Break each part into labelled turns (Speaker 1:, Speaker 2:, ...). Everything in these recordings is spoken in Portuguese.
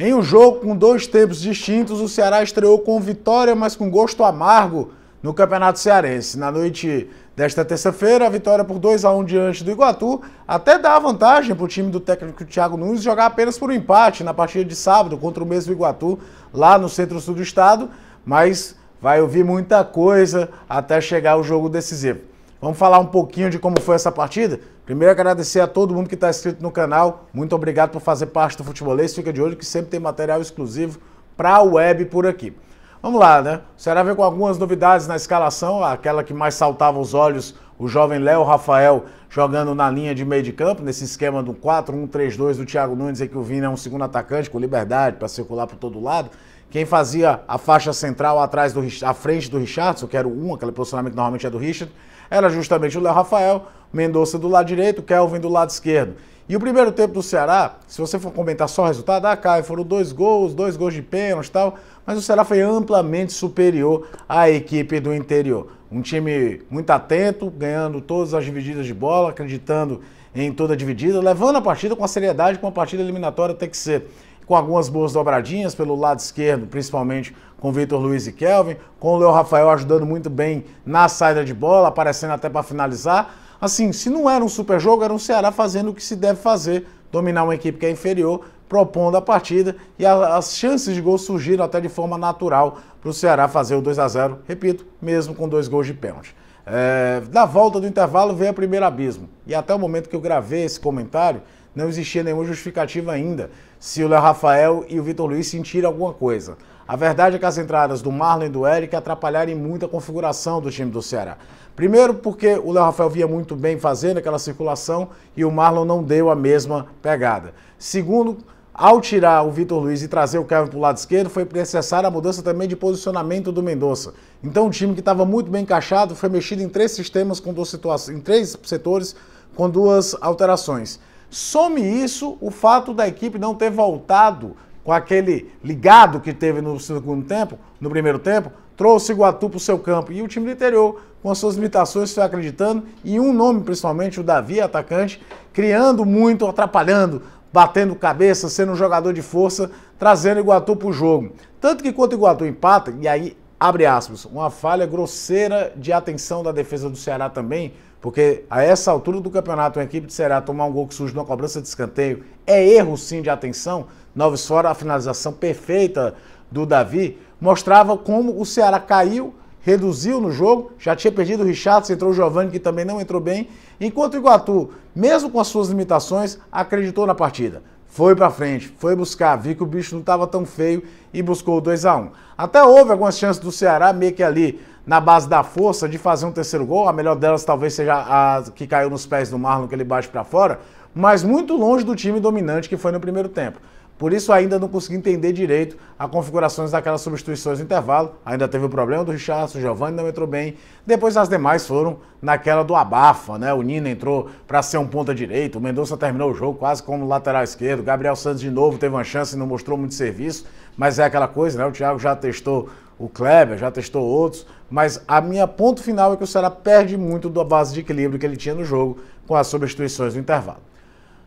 Speaker 1: Em um jogo com dois tempos distintos, o Ceará estreou com vitória, mas com gosto amargo no Campeonato Cearense. Na noite desta terça-feira, a vitória por 2 a 1 diante do Iguatu até dá vantagem para o time do técnico Thiago Nunes jogar apenas por um empate na partida de sábado contra o mesmo Iguatu, lá no centro-sul do estado, mas vai ouvir muita coisa até chegar o jogo decisivo. Vamos falar um pouquinho de como foi essa partida? Primeiro, agradecer a todo mundo que está inscrito no canal. Muito obrigado por fazer parte do Futebolês. Fica de olho que sempre tem material exclusivo para a web por aqui. Vamos lá, né? O Ceará vem com algumas novidades na escalação, aquela que mais saltava os olhos, o jovem Léo Rafael jogando na linha de meio de campo, nesse esquema do 4-1-3-2 do Thiago Nunes, em que o Vini é um segundo atacante com liberdade para circular por todo lado. Quem fazia a faixa central atrás do à frente do Richardson, que era o 1, aquele posicionamento que normalmente é do Richard, era justamente o Léo Rafael, Mendonça do lado direito, Kelvin do lado esquerdo. E o primeiro tempo do Ceará, se você for comentar só o resultado, ah, Caio, foram dois gols, dois gols de pênalti e tal, mas o Ceará foi amplamente superior à equipe do interior. Um time muito atento, ganhando todas as divididas de bola, acreditando em toda a dividida, levando a partida com a seriedade que uma partida eliminatória tem que ser com algumas boas dobradinhas pelo lado esquerdo, principalmente com Vitor Luiz e Kelvin, com o Léo Rafael ajudando muito bem na saída de bola, aparecendo até para finalizar. Assim, se não era um super jogo, era um Ceará fazendo o que se deve fazer, dominar uma equipe que é inferior, propondo a partida e a, as chances de gol surgiram até de forma natural para o Ceará fazer o 2 a 0 repito, mesmo com dois gols de pênalti. É, da volta do intervalo veio a primeira abismo. E até o momento que eu gravei esse comentário, não existia nenhuma justificativa ainda se o Léo Rafael e o Vitor Luiz sentirem alguma coisa. A verdade é que as entradas do Marlon e do Eric atrapalharam muito a configuração do time do Ceará. Primeiro porque o Léo Rafael via muito bem fazendo aquela circulação e o Marlon não deu a mesma pegada. Segundo, ao tirar o Vitor Luiz e trazer o Kevin para o lado esquerdo, foi necessária a mudança também de posicionamento do Mendonça. Então o time que estava muito bem encaixado foi mexido em três sistemas, com duas situações, em três setores, com duas alterações. Some isso o fato da equipe não ter voltado com aquele ligado que teve no segundo tempo, no primeiro tempo, trouxe Iguatu para o seu campo e o time do interior, com as suas limitações, foi acreditando e um nome, principalmente o Davi, atacante, criando muito, atrapalhando, batendo cabeça, sendo um jogador de força, trazendo Iguatu para o jogo. Tanto que quando Iguatu empata, e aí abre aspas, uma falha grosseira de atenção da defesa do Ceará também, porque a essa altura do campeonato, uma equipe de Ceará tomar um gol que surge numa cobrança de escanteio é erro sim de atenção. noves fora a finalização perfeita do Davi mostrava como o Ceará caiu, reduziu no jogo, já tinha perdido o Richard, entrou o Giovani que também não entrou bem, enquanto o Iguatu, mesmo com as suas limitações, acreditou na partida. Foi para frente, foi buscar, viu que o bicho não estava tão feio e buscou o 2 a 1. Até houve algumas chances do Ceará meio que ali na base da força de fazer um terceiro gol. A melhor delas talvez seja a que caiu nos pés do Marlon, que ele bate para fora, mas muito longe do time dominante que foi no primeiro tempo. Por isso ainda não consegui entender direito as configurações daquelas substituições no intervalo. Ainda teve o problema do Richard, o Giovanni não entrou bem. Depois as demais foram naquela do abafa, né? O Nino entrou para ser um ponta direito, o Mendonça terminou o jogo quase como lateral esquerdo. Gabriel Santos de novo teve uma chance e não mostrou muito serviço, mas é aquela coisa, né? O Thiago já testou o Kleber, já testou outros, mas a minha ponto final é que o Ceará perde muito da base de equilíbrio que ele tinha no jogo com as substituições no intervalo.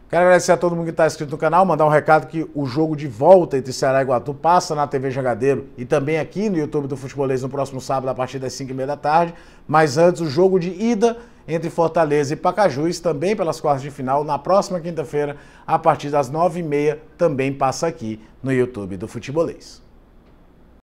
Speaker 1: Quero agradecer a todo mundo que está inscrito no canal, mandar um recado que o jogo de volta entre Ceará e Guatu passa na TV Jangadeiro e também aqui no YouTube do Futebolês no próximo sábado a partir das 5h30 da tarde. Mas antes, o jogo de ida entre Fortaleza e Pacajus, também pelas quartas de final, na próxima quinta-feira, a partir das 9h30, também passa aqui no YouTube do Futebolês.